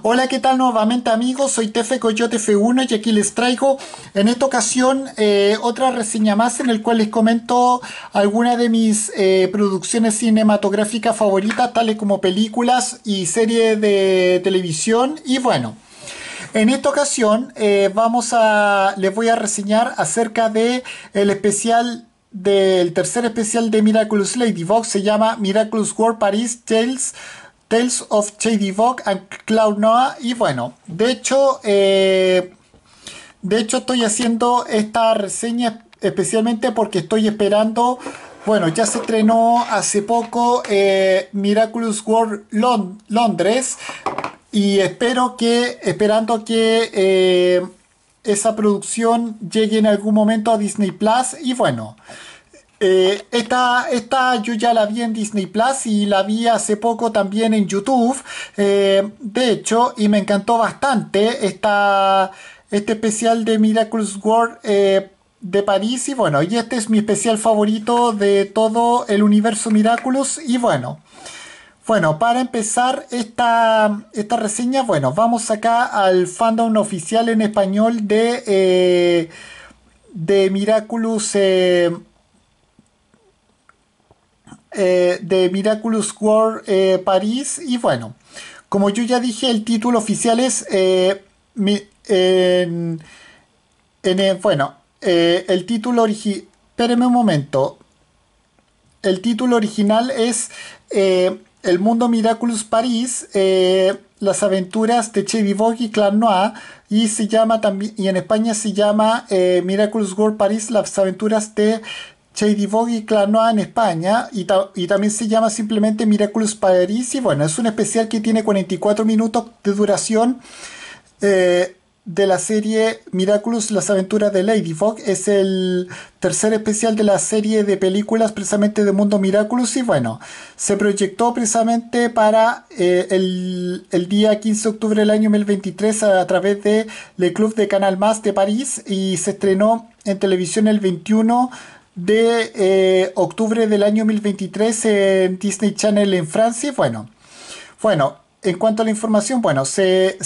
Hola, ¿qué tal nuevamente amigos? Soy Tefe Coyote F1 y aquí les traigo en esta ocasión eh, otra reseña más en el cual les comento algunas de mis eh, producciones cinematográficas favoritas, tales como películas y series de televisión y bueno. En esta ocasión eh, vamos a, les voy a reseñar acerca de especial del tercer especial de Miraculous Ladybug. se llama Miraculous World Paris Tales Tales of Shady Vogue and Cloud Noah. Y bueno, de hecho, eh, de hecho estoy haciendo esta reseña especialmente porque estoy esperando. Bueno, ya se estrenó hace poco eh, Miraculous World Londres y espero que, esperando que eh, esa producción llegue en algún momento a Disney Plus y bueno. Eh, esta, yo ya la vi en Disney Plus y la vi hace poco también en YouTube, eh, de hecho, y me encantó bastante este especial de Miraculous World eh, de París. Y bueno, y este es mi especial favorito de todo el universo Miraculous. Y bueno. Bueno, para empezar esta, esta reseña, bueno, vamos acá al fandom oficial en español de, de Miraculous eh, de Miraculous World eh, París. Y bueno, como yo ya dije, el título oficial es. Eh, en, bueno, el título original. Espérenme un momento. El título original es El mundo Miraculous París. las aventuras de Chevy Vogue y Clan Noir y se llama también y en España se llama Miraculous World París las aventuras de Shady y Clanoa en España y, también se llama simplemente Miraculous Paris y bueno, es un especial que tiene 44 minutos de duración eh, de la serie Miraculous Las aventuras de Lady Vogue... es el tercer especial de la serie de películas precisamente de Mundo Miraculous y bueno, se proyectó precisamente para eh, el, día 15 de octubre del año 2023 a, a través de Le Club de Canal Más de París y se estrenó en televisión el 21 de eh, octubre del año 2023 en Disney Channel en Francia. Bueno, bueno en cuanto a la información, bueno, se,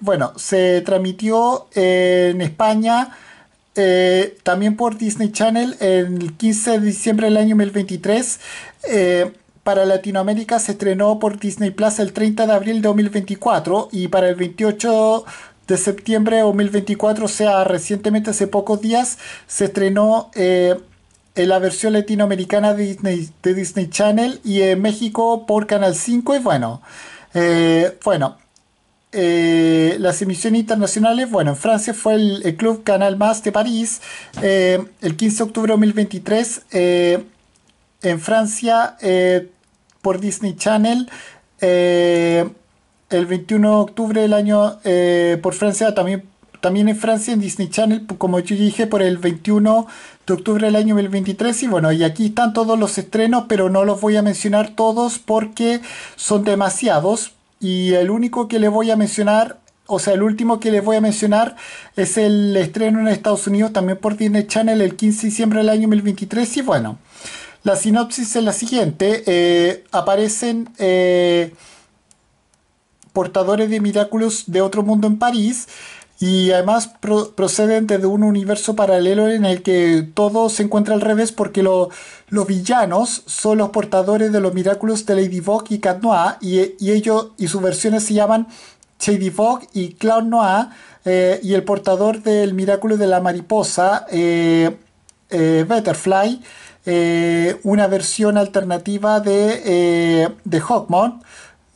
bueno, se transmitió en España eh, también por Disney Channel el 15 de diciembre del año 2023. Eh, para Latinoamérica se estrenó por Disney Plus el 30 de abril de 2024 y para el 28 de septiembre de 2024, o sea, recientemente, hace pocos días, se estrenó en la versión latinoamericana de Disney, Disney Channel y en México por Canal 5. Y bueno, eh, bueno eh, las emisiones internacionales, bueno, en Francia fue el, Club Canal Más de París, eh, el 15 de octubre de 2023, en Francia por Disney Channel, el 21 de octubre del año por Francia también también en Francia en Disney Channel, pues, como yo dije, por el 21 de octubre del año 2023. Y bueno, y aquí están todos los estrenos, pero no los voy a mencionar todos porque son demasiados. Y el único que le voy a mencionar, o sea, el último que les voy a mencionar es el estreno en Estados Unidos, también por Disney Channel, el 15 de diciembre del año 2023. Y bueno, la sinopsis es la siguiente. Eh, aparecen... Eh, portadores de milagros de otro mundo en París, y además proceden de un universo paralelo en el que todo se encuentra al revés porque los villanos son los portadores de los milagros de Ladybug y Cat Noir y, y sus versiones se llaman Vogue y Clown Noir eh, y el portador del milagro de la mariposa eh, eh, Butterfly una versión alternativa de, de Hawkmon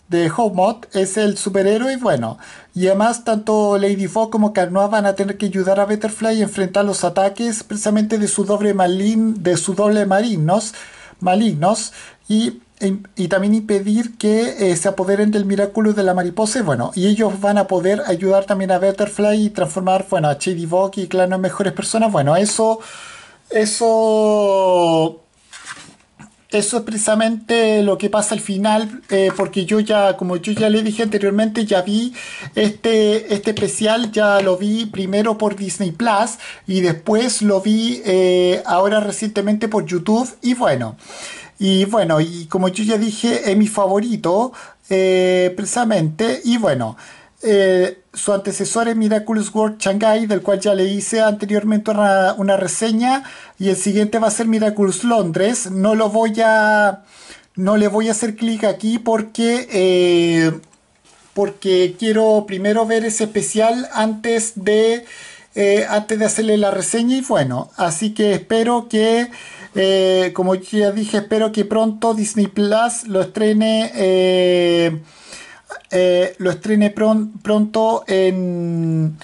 de Homot es el superhéroe bueno. Y además tanto Lady Fox como Carnoa van a tener que ayudar a Butterfly a enfrentar los ataques precisamente de su doble malin, de su doble malignos, malignos y, y, también impedir que eh, se apoderen del Miraculo de la mariposa. Bueno, y ellos van a poder ayudar también a Butterfly y transformar, bueno, a Shady y claro. en mejores personas. Bueno, eso... Eso eso es precisamente lo que pasa al final, eh, porque yo ya, como yo ya le dije anteriormente, ya vi este, este especial, ya lo vi primero por Disney Plus y después lo vi eh, ahora recientemente por YouTube y bueno. Y bueno, y como yo ya dije, es mi favorito, eh, precisamente, y bueno. Su antecesor es Miraculous World Shanghai, del cual ya le hice anteriormente una, reseña. Y el siguiente va a ser Miraculous Londres. No lo voy a. No le voy a hacer clic aquí porque. Eh, porque quiero primero ver ese especial antes de. Eh, antes de hacerle la reseña. Y bueno, así que espero que. Eh, como ya dije, espero que pronto Disney Plus lo estrene eh, lo estrene pronto en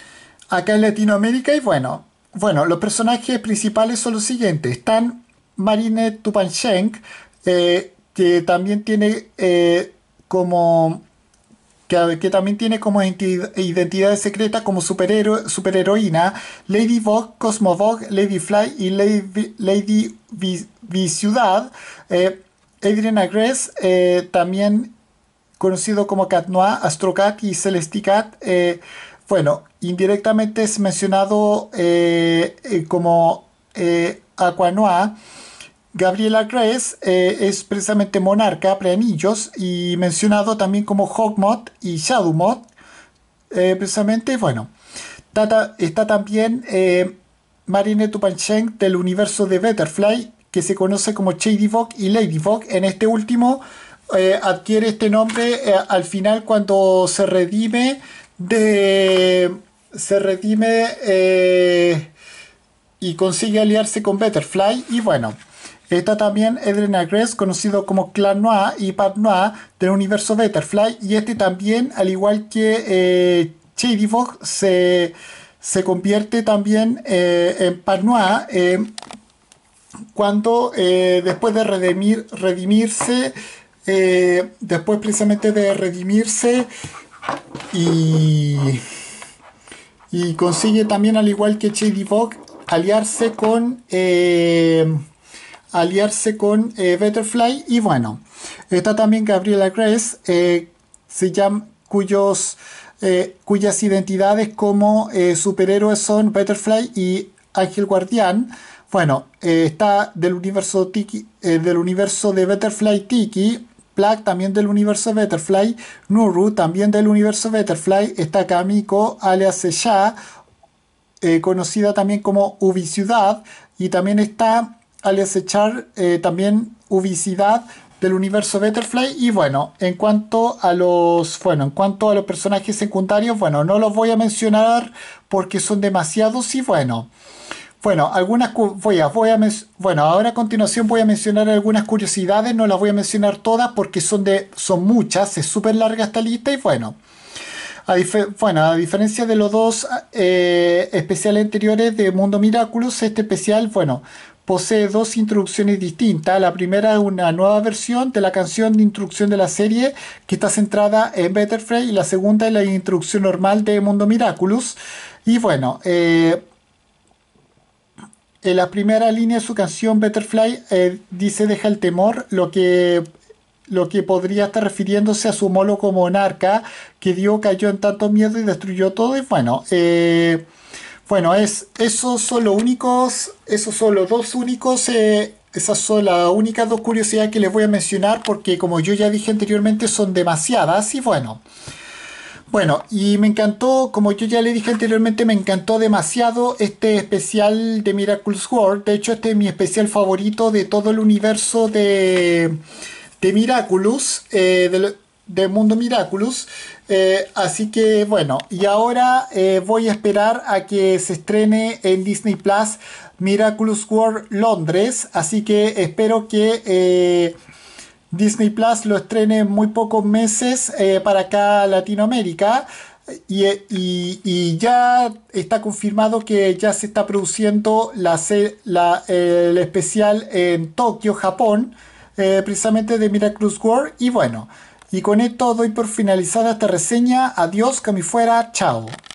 acá en Latinoamérica. Y bueno, bueno, los personajes principales son los siguientes. Están Marine Tupanchenk, eh, que también tiene eh, como que, que, también tiene como identidad secreta como superhéroe superheroína Lady Cosmobug, Cosmo y Lady, Lady Ciudad Eh, Adriana Gress también conocido como Cat Noir, Astrocat y Celesticat. Eh, bueno, indirectamente es mencionado eh, eh, como Aquanoa. Gabriela Grace es precisamente monarca, preanillos, y mencionado también como Hogmod y Shadowmot. precisamente, bueno, está, también Marine Tupancheng del universo de Butterfly, que se conoce como Vogue y Ladybug. En este último eh, adquiere este nombre eh, al final cuando se redime de se redime eh, y consigue aliarse con Betterfly y bueno está también edrina Gress conocido como Clan Noir y Pat Noir del universo Betterfly y este también al igual que Shady Fox se, convierte también en Pat cuando después de redimir, redimirse eh, después precisamente de redimirse y, consigue también al igual que JD Vogue aliarse con eh, aliarse con eh, Butterfly y bueno está también Gabriela Grace se llama, cuyos cuyas identidades como superhéroes son Butterfly y Ángel Guardián bueno está del universo tiki, del universo de Butterfly Tiki Plague también del universo Butterfly. Nuru también del universo Butterfly. está Kamiko alias echar eh, conocida también como Ubicidad, y también está alias Echar, eh, también Ubicidad del universo Butterfly. y bueno, en cuanto a los bueno, en cuanto a los personajes secundarios, bueno, no los voy a mencionar porque son demasiados y bueno, bueno, algunas voy voy a bueno, ahora a continuación voy a mencionar algunas curiosidades, no las voy a mencionar todas porque son de son muchas, es súper larga esta lista y bueno. A bueno, a diferencia de los dos ah, eh, especiales anteriores de Mundo Miraculous, este especial, bueno, posee dos introducciones distintas. La primera es una nueva versión de la canción de introducción de la serie que está centrada en Betterfrey y la segunda es la introducción normal de Mundo Miraculous. Y bueno, eh, en eh, la primera línea de su canción Butterfly eh, dice deja el temor, lo que, lo que podría estar refiriéndose a su homólogo monarca que dio, cayó en tanto miedo y destruyó todo. Y bueno, eh, bueno es, esos son los únicos, esos son los dos únicos. esas son las únicas dos curiosidades que les voy a mencionar porque como yo ya dije anteriormente son demasiadas y bueno. Bueno, y me encantó, como yo ya le dije anteriormente, me encantó demasiado este especial de Miraculous World. De hecho, este es mi especial favorito de todo el universo de, de Miraculous, eh, del, de Mundo Miraculous. Eh, así que bueno, y ahora eh, voy a esperar a que se estrene en Disney Plus Miraculous World Londres. Así que espero que Disney Plus lo estrene en muy pocos meses eh, para acá Latinoamérica. Eh, y, ya está confirmado que ya se está produciendo la, la, el especial en Tokio, Japón, eh, precisamente de Miracruz World. Y bueno, y con esto doy por finalizada esta reseña. Adiós, que me fuera, chao.